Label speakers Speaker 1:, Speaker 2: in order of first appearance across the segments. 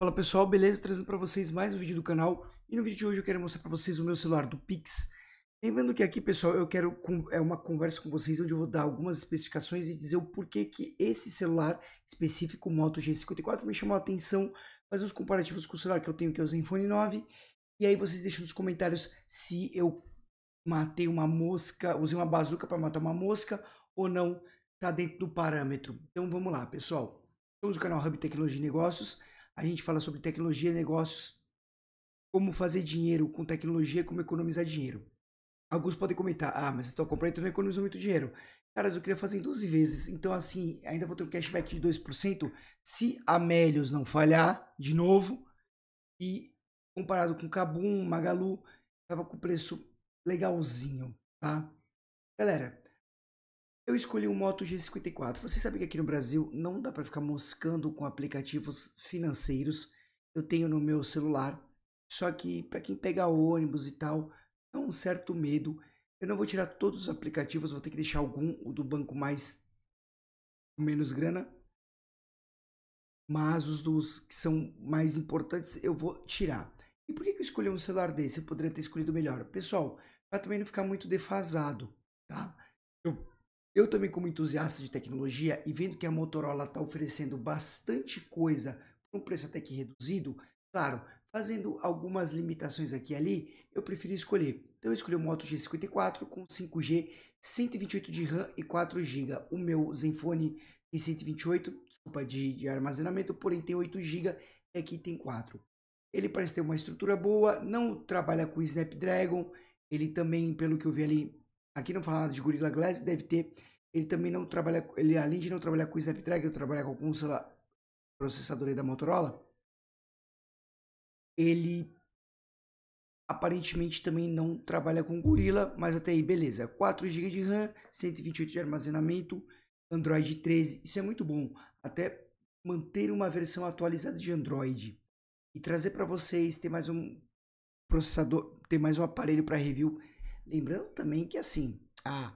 Speaker 1: Fala pessoal, beleza? Trazendo para vocês mais um vídeo do canal e no vídeo de hoje eu quero mostrar para vocês o meu celular do Pix. Lembrando que aqui pessoal eu quero é uma conversa com vocês onde eu vou dar algumas especificações e dizer o porquê que esse celular específico Moto G54 me chamou a atenção, fazer uns comparativos com o celular que eu tenho que é o Zenfone 9 e aí vocês deixam nos comentários se eu matei uma mosca, usei uma bazuca para matar uma mosca ou não, tá dentro do parâmetro. Então vamos lá pessoal, estamos no canal Hub Tecnologia e Negócios. A gente fala sobre tecnologia, negócios, como fazer dinheiro com tecnologia, como economizar dinheiro. Alguns podem comentar, ah, mas estou comprando então não economizo muito dinheiro. Caras, eu queria fazer em 12 vezes, então assim, ainda vou ter um cashback de 2%, se a Melios não falhar, de novo, e comparado com Cabum, Magalu, estava com preço legalzinho, tá? Galera, eu escolhi um Moto G54. Você sabe que aqui no Brasil não dá para ficar moscando com aplicativos financeiros. Eu tenho no meu celular. Só que para quem pega ônibus e tal, dá é um certo medo. Eu não vou tirar todos os aplicativos, vou ter que deixar algum, o do banco mais com menos grana. Mas os dos que são mais importantes eu vou tirar. E por que eu escolhi um celular desse? Eu poderia ter escolhido melhor. Pessoal, para também não ficar muito defasado, tá? Eu eu também, como entusiasta de tecnologia e vendo que a Motorola está oferecendo bastante coisa por um preço até que reduzido, claro, fazendo algumas limitações aqui e ali, eu preferi escolher. Então eu escolhi o Moto G54 com 5G, 128 de RAM e 4 GB. O meu Zenfone tem 128, desculpa, de, de armazenamento, porém tem 8 GB e aqui tem 4. Ele parece ter uma estrutura boa, não trabalha com Snapdragon, ele também, pelo que eu vi ali, aqui não falado de Gorilla Glass, deve ter. Ele também não trabalha, ele além de não trabalhar com Snapdragon, eu trabalha com algum celular processador aí da Motorola. Ele aparentemente também não trabalha com Gorilla, mas até aí beleza. 4 GB de RAM, 128 de armazenamento, Android 13, isso é muito bom. Até manter uma versão atualizada de Android e trazer para vocês ter mais um processador, ter mais um aparelho para review Lembrando também que assim, ah,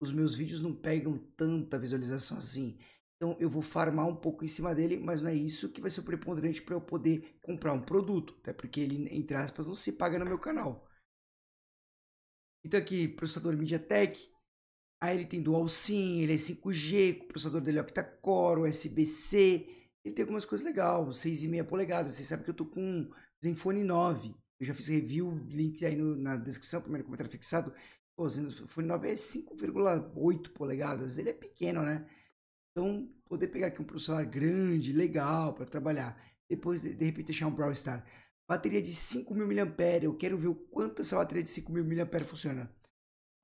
Speaker 1: os meus vídeos não pegam tanta visualização assim. Então eu vou farmar um pouco em cima dele, mas não é isso que vai ser o preponderante para eu poder comprar um produto, até porque ele, entre aspas, não se paga no meu canal. Então aqui, processador MediaTek, aí ele tem dual SIM, ele é 5G, o processador dele é octa-core, USB-C, ele tem algumas coisas legais, 6,5 polegadas, vocês sabem que eu tô com um Zenfone 9, eu já fiz review, link aí no, na descrição, primeiro comentário fixado. o Zenfone 9 é 5,8 polegadas, ele é pequeno, né? Então, poder pegar aqui um celular grande, legal, para trabalhar. Depois, de, de repente, deixar um Brawl Star. Bateria de 5.000 mAh, eu quero ver o quanto essa bateria de 5.000 mAh funciona.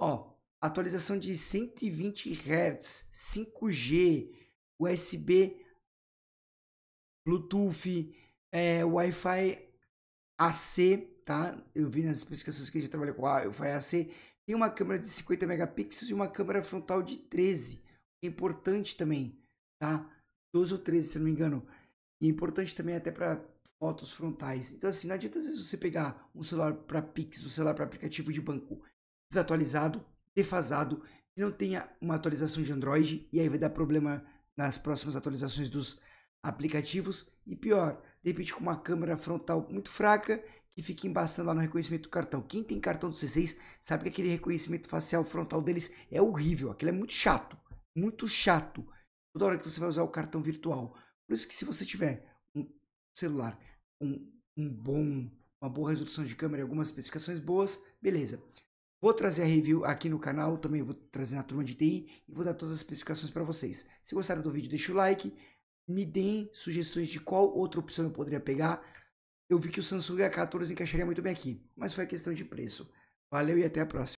Speaker 1: Ó, atualização de 120 Hz, 5G, USB, Bluetooth, é, Wi-Fi AC, tá? Eu vi nas especificações que a gente trabalha com a wi AC, tem uma câmera de 50 megapixels e uma câmera frontal de 13. É importante também, tá? 12 ou 13, se não me engano. E é importante também até para fotos frontais. Então assim, não adianta às vezes você pegar um celular para Pix, um celular para aplicativo de banco desatualizado, defasado, que não tenha uma atualização de Android e aí vai dar problema nas próximas atualizações dos aplicativos e pior, de repente com uma câmera frontal muito fraca que fica embaçando lá no reconhecimento do cartão. Quem tem cartão do C6 sabe que aquele reconhecimento facial frontal deles é horrível, aquele é muito chato, muito chato. Toda hora que você vai usar o cartão virtual. Por isso que se você tiver um celular, um, um bom, uma boa resolução de câmera e algumas especificações boas, beleza. Vou trazer a review aqui no canal, também vou trazer na turma de TI e vou dar todas as especificações para vocês. Se gostaram do vídeo, deixa o like me deem sugestões de qual outra opção eu poderia pegar. Eu vi que o Samsung A14 encaixaria muito bem aqui, mas foi questão de preço. Valeu e até a próxima.